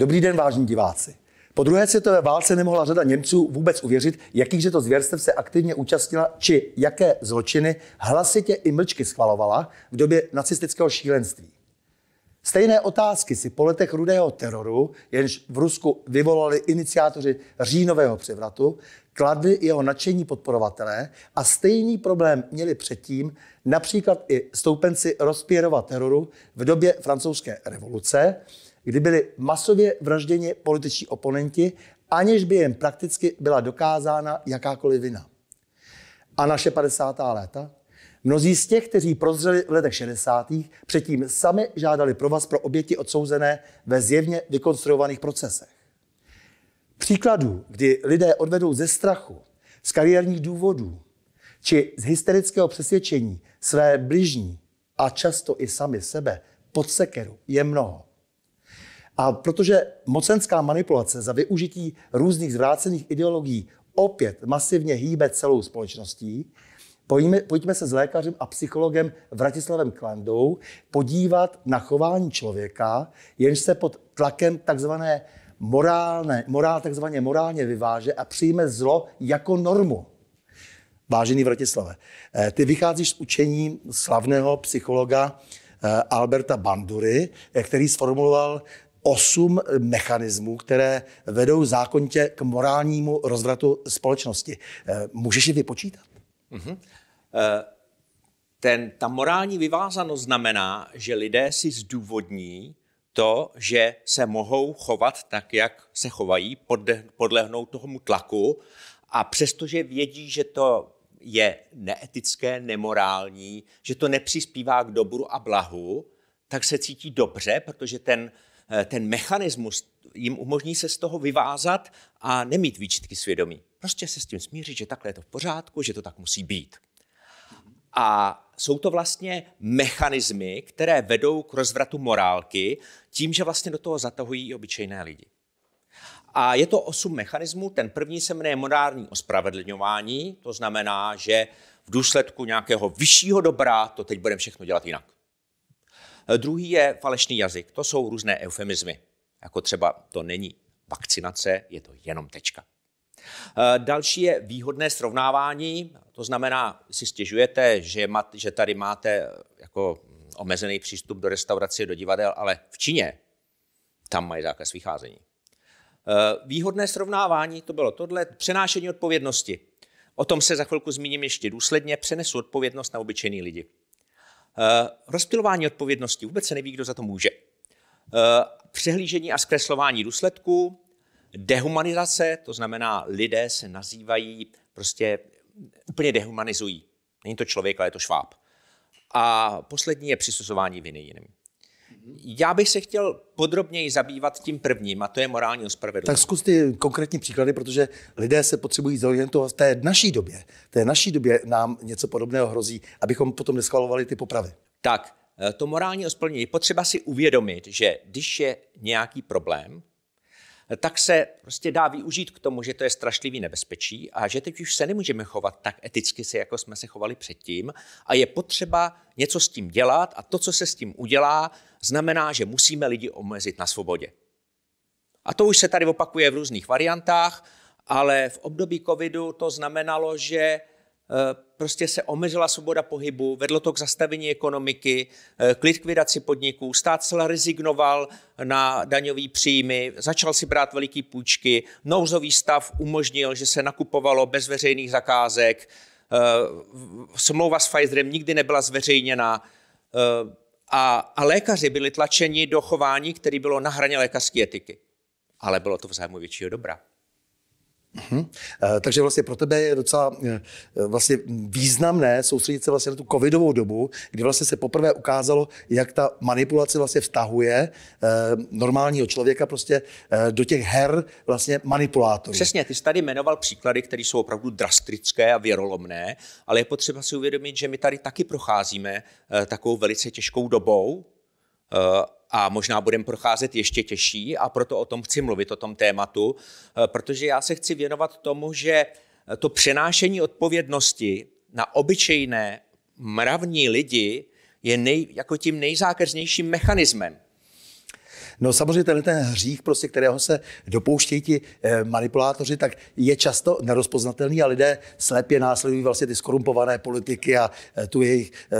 Dobrý den, vážní diváci. Po druhé světové válce nemohla řada Němců vůbec uvěřit, jakýchže to zvěrstev se aktivně účastnila, či jaké zločiny hlasitě i mlčky schvalovala v době nacistického šílenství. Stejné otázky si po letech rudého teroru, jenž v Rusku vyvolali iniciátoři říjnového převratu, kladli jeho nadšení podporovatelé a stejný problém měli předtím například i stoupenci rozpěrova teroru v době francouzské revoluce, kdy byli masově vražděni političní oponenti, aniž by jen prakticky byla dokázána jakákoliv vina. A naše 50. léta? Mnozí z těch, kteří prozřeli v letech 60. předtím sami žádali pro vás pro oběti odsouzené ve zjevně vykonstruovaných procesech. Příkladů, kdy lidé odvedou ze strachu, z kariérních důvodů či z hysterického přesvědčení své bližní a často i sami sebe pod sekeru je mnoho. A protože mocenská manipulace za využití různých zvrácených ideologií opět masivně hýbe celou společností, pojďme, pojďme se s lékařem a psychologem Vratislavem Klandou podívat na chování člověka, jenž se pod tlakem takzvané morálne, morál takzvaně morálně vyváže a přijme zlo jako normu. Vážený Vratislave, eh, ty vycházíš z učení slavného psychologa eh, Alberta Bandury, eh, který sformuloval osm mechanismů, které vedou zákonitě k morálnímu rozvratu společnosti. Eh, můžeš je vypočítat? Mm-hmm. Ten, ta morální vyvázanost znamená, že lidé si zdůvodní to, že se mohou chovat tak, jak se chovají, podlehnout tomu tlaku a přestože vědí, že to je neetické, nemorální, že to nepřispívá k dobru a blahu, tak se cítí dobře, protože ten Eh, ten mechanismus jim umožní se z toho vyvázat a nemít výčitky svědomí. Prostě se s tím smířit, že takhle je to v pořádku, že to tak musí být. A jsou to vlastně mechanismy, které vedou k rozvratu morálky tím, že vlastně do toho zatahují i obyčejné lidi. A je to osm mechanismů. Ten první se jmenuje morální ospravedlňování, to znamená, že v důsledku nějakého vyššího dobra to teď budeme všechno dělat jinak. Eh, druhý je falešný jazyk. To jsou různé eufemizmy. Jako třeba to není vakcinace, je to jenom tečka. Eh, další je výhodné srovnávání, to znamená, si stěžujete, že, mat, že tady máte eh, jako mm, omezený přístup do restaurace, do divadel, ale v Číně tam mají zákaz vycházení. Výhodné srovnávání, to bylo tohle, přenášení odpovědnosti. O tom se za chvilku zmíním ještě důsledně, přenesu odpovědnost na obyčejný lidi. Eh, rozpilování odpovědnosti vůbec se neví, kdo za to může. Eh, přehlížení a zkreslování důsledků, dehumanizace, to znamená, lidé se nazývají, prostě úplně dehumanizují. Není to člověk, ale je to šváb. A poslední je přisuzování viny jiným. Já bych se chtěl podrobněji zabývat tím prvním, a to je morální ospravedlnost. Tak zkus ty konkrétní příklady, protože lidé se potřebují zorientovat v té naší době. V té naší době nám něco podobného hrozí, abychom potom neschvalovali ty popravy. Tak, eh, to morální ospravedlnění je potřeba si uvědomit, že když je nějaký problém, tak se prostě dá využít k tomu, že to je strašlivý nebezpečí a že teď už se nemůžeme chovat tak eticky se, jako jsme se chovali předtím a je potřeba něco s tím dělat a to, co se s tím udělá, znamená, že musíme lidi omezit na svobodě. A to už se tady opakuje v různých variantách, ale v období covidu to znamenalo, že Eh, prostě se omezila svoboda pohybu, vedlo to k zastavení ekonomiky, eh, k likvidaci podniků, stát se rezignoval na daňový příjmy, začal si brát veliký půjčky, nouzový stav umožnil, že se nakupovalo bez veřejných zakázek, eh, smlouva s Pfizerem nikdy nebyla zveřejněna a, a lékaři byli tlačeni do chování, které bylo na hraně lékařské etiky. Ale bylo to v zájmu většího dobra. Uhum. Eh, takže vlastně pro tebe je docela eh, vlastně významné soustředit se vlastně na tu covidovou dobu, kdy vlastně se poprvé ukázalo, jak ta manipulace vlastně vtahuje eh, normálního člověka prostě do těch her vlastně manipulátorů. Přesně, ty jsi tady jmenoval příklady, které jsou opravdu drastické a věrolomné, ale je potřeba si uvědomit, že my tady taky procházíme takovou velice těžkou dobou a možná budeme procházet ještě těžší a proto o tom chci mluvit, o tom tématu, eh, protože já se chci věnovat tomu, že eh, to přenášení odpovědnosti na obyčejné mravní lidi je nej, jako tím nejzákeřnějším mechanismem. No samozřejmě tenhle ten hřích, prostě, kterého se dopouštějí ti eh, manipulátoři, tak je často nerozpoznatelný a lidé slepě následují vlastně ty skorumpované politiky a eh, tu jejich, eh,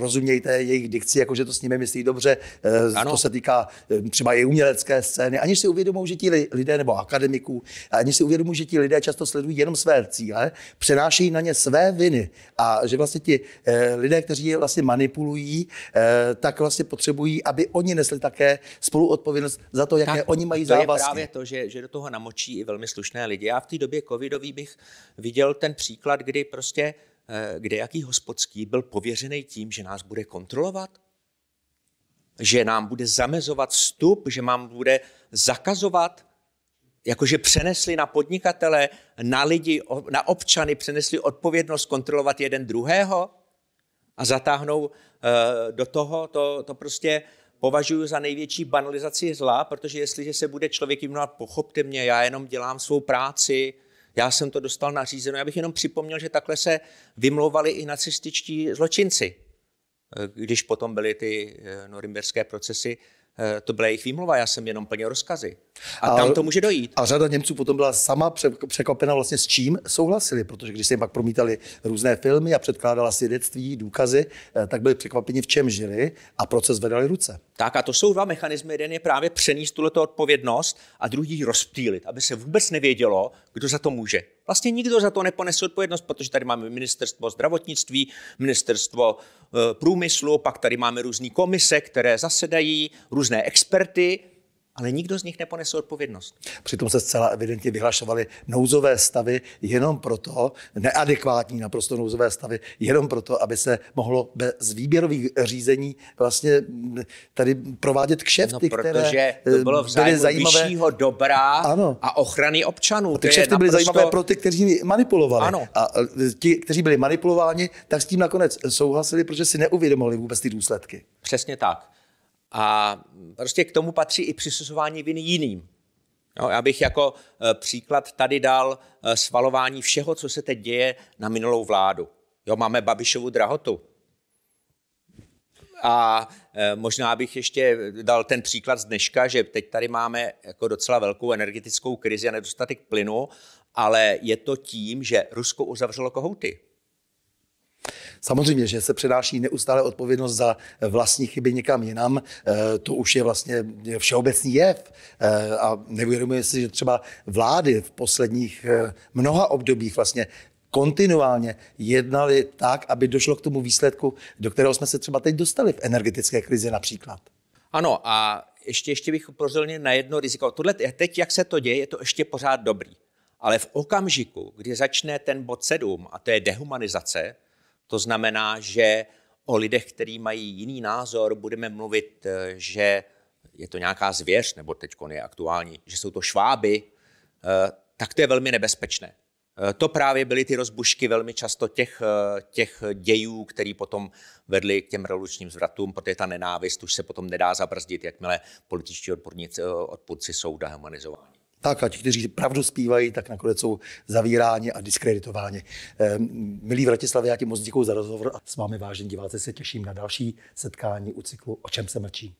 rozumějte jejich dikci, jakože to s nimi myslí dobře. Ano. To se týká třeba i umělecké scény. Aniž si uvědomují, že ti lidé nebo akademiků, aniž si uvědomují, že ti lidé často sledují jenom své cíle, přenášejí na ně své viny a že vlastně ti lidé, kteří je vlastně manipulují, tak vlastně potřebují, aby oni nesli také spolu odpovědnost za to, jaké tak, oni mají to závazky. To je právě to, že, že do toho namočí i velmi slušné lidi. Já v té době covidový bych viděl ten příklad, kdy prostě eh, kde jaký hospodský byl pověřený tím, že nás bude kontrolovat, že nám bude zamezovat vstup, že nám bude zakazovat, jakože přenesli na podnikatele, na lidi, na občany, přenesli odpovědnost kontrolovat jeden druhého a zatáhnou eh, do toho, to, to prostě považuji za největší banalizaci zla, protože jestliže se bude člověk jmenovat, pochopte mě, já jenom dělám svou práci, já jsem to dostal nařízeno. Já bych jenom připomněl, že takhle se vymlouvali i nacističtí zločinci, eh, když potom byly ty eh, norimberské procesy Eh, to byla jejich výmluva, já jsem jenom plně rozkazy. A, a tam to může dojít. A řada Němců potom byla sama překvapena vlastně s čím souhlasili, protože když se jim pak promítali různé filmy a předkládala svědectví, důkazy, eh, tak byli překvapeni, v čem žili a proces vedali ruce. Tak a to jsou dva mechanismy. Jeden je právě přenést tuto odpovědnost a druhý rozptýlit, aby se vůbec nevědělo, kdo za to může. Vlastně nikdo za to neponese odpovědnost, protože tady máme ministerstvo zdravotnictví, ministerstvo eh, průmyslu, pak tady máme různé komise, které zasedají, různé experty, ale nikdo z nich neponese odpovědnost. Přitom se zcela evidentně vyhlašovaly nouzové stavy jenom proto, neadekvátní naprosto nouzové stavy, jenom proto, aby se mohlo bez výběrových řízení vlastně mm, tady provádět kšefty, no, protože které to eh, bylo v byly zajímavé. vyššího dobra ano. a ochrany občanů. A ty kšefty byly naprosto... zajímavé pro ty, kteří manipulovali. Ano. A eh, ti, kteří byli manipulováni, tak s tím nakonec souhlasili, protože si neuvědomovali vůbec ty důsledky. Přesně tak. A prostě k tomu patří i přisuzování viny jiným. No, já bych jako e, příklad tady dal e, svalování všeho, co se teď děje na minulou vládu. Jo, máme Babišovu drahotu. A e, možná bych ještě dal ten příklad z dneška, že teď tady máme jako docela velkou energetickou krizi a nedostatek plynu, ale je to tím, že Rusko uzavřelo kohouty. Samozřejmě, že se přenáší neustále odpovědnost za vlastní chyby někam jinam, eh, to už je vlastně všeobecný jev eh, a neuvědomuje si, že třeba vlády v posledních eh, mnoha obdobích vlastně kontinuálně jednali tak, aby došlo k tomu výsledku, do kterého jsme se třeba teď dostali v energetické krizi například. Ano a ještě, ještě bych upozornil na jedno riziko. Tohle teď, jak se to děje, je to ještě pořád dobrý. Ale v okamžiku, kdy začne ten bod 7, a to je dehumanizace, to znamená, že o lidech, kteří mají jiný názor, budeme mluvit, eh, že je to nějaká zvěř, nebo teď je aktuální, že jsou to šváby, eh, tak to je velmi nebezpečné. Eh, to právě byly ty rozbušky velmi často těch, těch dějů, které potom vedly k těm revolučním zvratům, protože ta nenávist už se potom nedá zabrzdit, jakmile političtí odporníci, odpůrci jsou dehumanizováni tak a ti, kteří pravdu zpívají, tak nakonec jsou zavíráni a diskreditováni. Ehm, milí Vratislav, já ti moc děkuji za rozhovor a s vámi vážení diváci se těším na další setkání u cyklu O čem se mlčí.